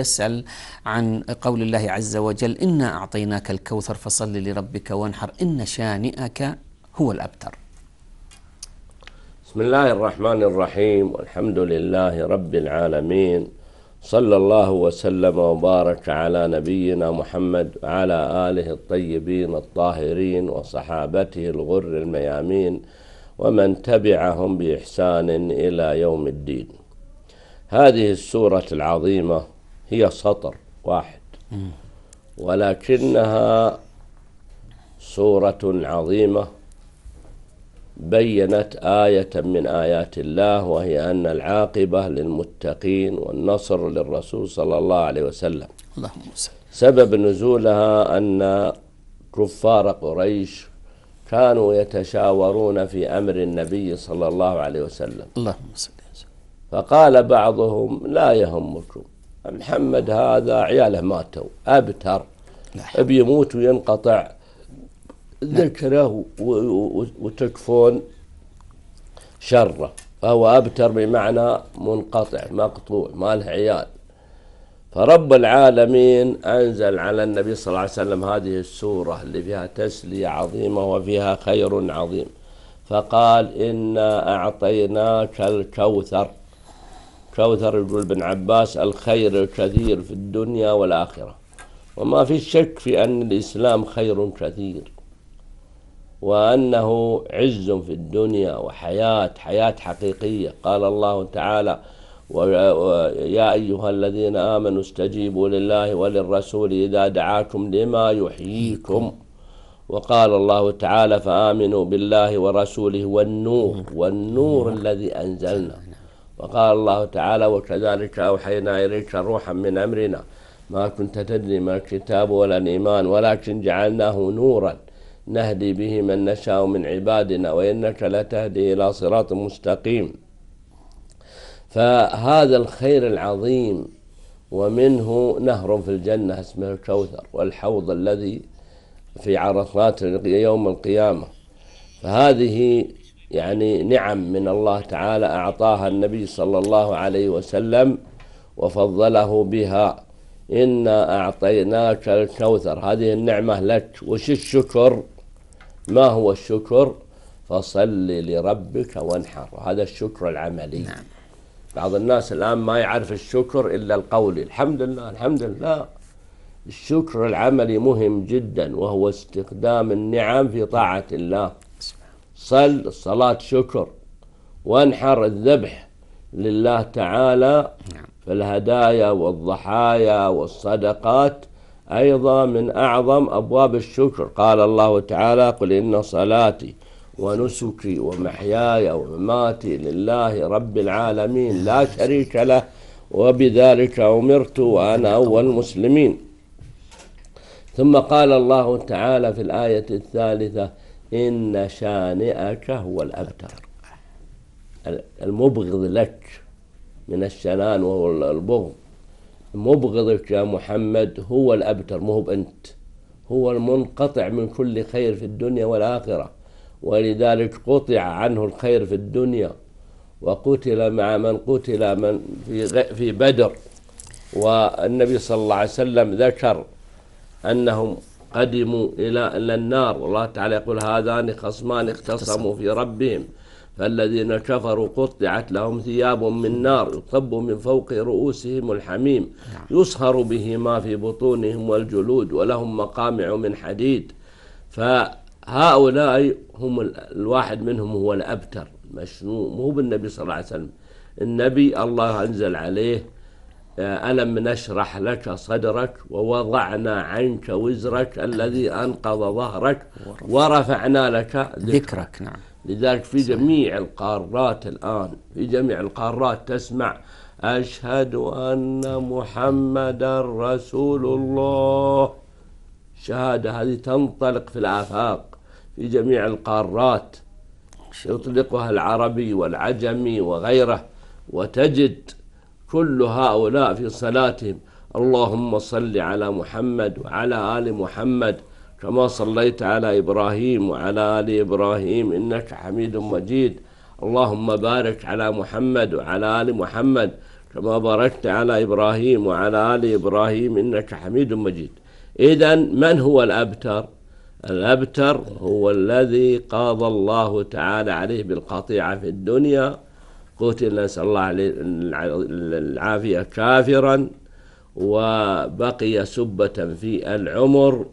يسأل عن قول الله عز وجل إنا أعطيناك الكوثر فصل لربك وانحر إن شانئك هو الأبتر بسم الله الرحمن الرحيم والحمد لله رب العالمين صلى الله وسلم وبارك على نبينا محمد وعلى آله الطيبين الطاهرين وصحابته الغر الميامين ومن تبعهم بإحسان إلى يوم الدين هذه السورة العظيمة هي سطر واحد ولكنها سورة عظيمة بينت آية من آيات الله وهي أن العاقبة للمتقين والنصر للرسول صلى الله عليه وسلم اللهم سبب نزولها أن كفار قريش كانوا يتشاورون في أمر النبي صلى الله عليه وسلم اللهم صل فقال بعضهم لا يهمكم محمد هذا عياله ماتوا ابتر نعم. بيموت وينقطع ذكره وتكفون شره فهو ابتر بمعنى منقطع مقطوع ما له عيال فرب العالمين انزل على النبي صلى الله عليه وسلم هذه السوره اللي فيها تسليه عظيمه وفيها خير عظيم فقال انا اعطيناك الكوثر كوثر يقول ابن عباس الخير كثير في الدنيا والآخرة وما في شك في أن الإسلام خير كثير وأنه عز في الدنيا وحياة حياة حقيقية قال الله تعالى ويا أيها الذين آمنوا استجيبوا لله وللرسول إذا دعاكم لما يحييكم وقال الله تعالى فآمنوا بالله ورسوله والنور والنور الذي أنزلنا وقال الله تعالى وكذلك أوحينا إليك روحا من أمرنا ما كنت تدري ما الكتاب ولا الإيمان ولكن جعلناه نورا نهدي به من نشاء من عبادنا وإنك لتهدي إلى صراط مستقيم فهذا الخير العظيم ومنه نهر في الجنة اسمه الكوثر والحوض الذي في عرفات يوم القيامة فهذه يعني نعم من الله تعالى أعطاها النبي صلى الله عليه وسلم وفضله بها إنا أعطيناك الكوثر هذه النعمة لك وش الشكر ما هو الشكر فصل لربك وانحر هذا الشكر العملي نعم. بعض الناس الآن ما يعرف الشكر إلا القولي الحمد لله الحمد لله الشكر العملي مهم جدا وهو استخدام النعم في طاعة الله صل صلاة شكر وانحر الذبح لله تعالى نعم. فالهدايا والضحايا والصدقات أيضا من أعظم أبواب الشكر قال الله تعالى قل إن صلاتي ونسكي ومحياي ومماتي لله رب العالمين لا شريك له وبذلك أمرت وأنا أول المسلمين ثم قال الله تعالى في الآية الثالثة إن شانئك هو الأبتر المبغض لك من الشنان وهو البغض مبغضك يا محمد هو الأبتر مو بأنت هو المنقطع من كل خير في الدنيا والآخرة ولذلك قطع عنه الخير في الدنيا وقتل مع من قتل من في في بدر والنبي صلى الله عليه وسلم ذكر أنهم قدموا إلى, إلى النار والله تعالى يقول هذان خصمان اختصموا في ربهم فالذين كفروا قطعت لهم ثياب من نار يصب من فوق رؤوسهم الحميم نعم. يصهر به ما في بطونهم والجلود ولهم مقامع من حديد فهؤلاء هم الواحد منهم هو الأبتر مشنو مو بالنبي صلى الله عليه وسلم النبي الله أنزل عليه آه، ألم نشرح لك صدرك ووضعنا عنك وزرك الذي أنقض ظهرك ورفعنا لك ذكرك نعم لذلك في جميع القارات الآن في جميع القارات تسمع أشهد أن محمدا رسول الله شهادة هذه تنطلق في الآفاق في جميع القارات يطلقها العربي والعجمي وغيره وتجد كل هؤلاء في صلاتهم اللهم صل على محمد وعلى آل محمد كما صليت على إبراهيم وعلى آل إبراهيم إنك حميد مجيد اللهم بارك على محمد وعلى آل محمد كما باركت على إبراهيم وعلى آل إبراهيم إنك حميد مجيد إذا من هو الأبتر؟ الأبتر هو الذي قاضى الله تعالى عليه بالقطيعة في الدنيا قتل نسأل الله عليه العافية كافرا وبقي سبة في العمر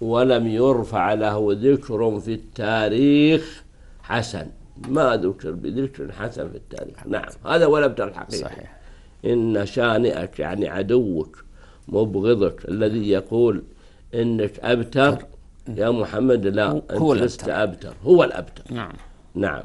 ولم يرفع له ذكر في التاريخ حسن ما ذكر بذكر حسن في التاريخ نعم هذا ولا ابتر الحقيقة صحيح إن شانئك يعني عدوك مبغضك الذي يقول إنك أبتر يا محمد لا أنت لست أبتر هو الأبتر نعم نعم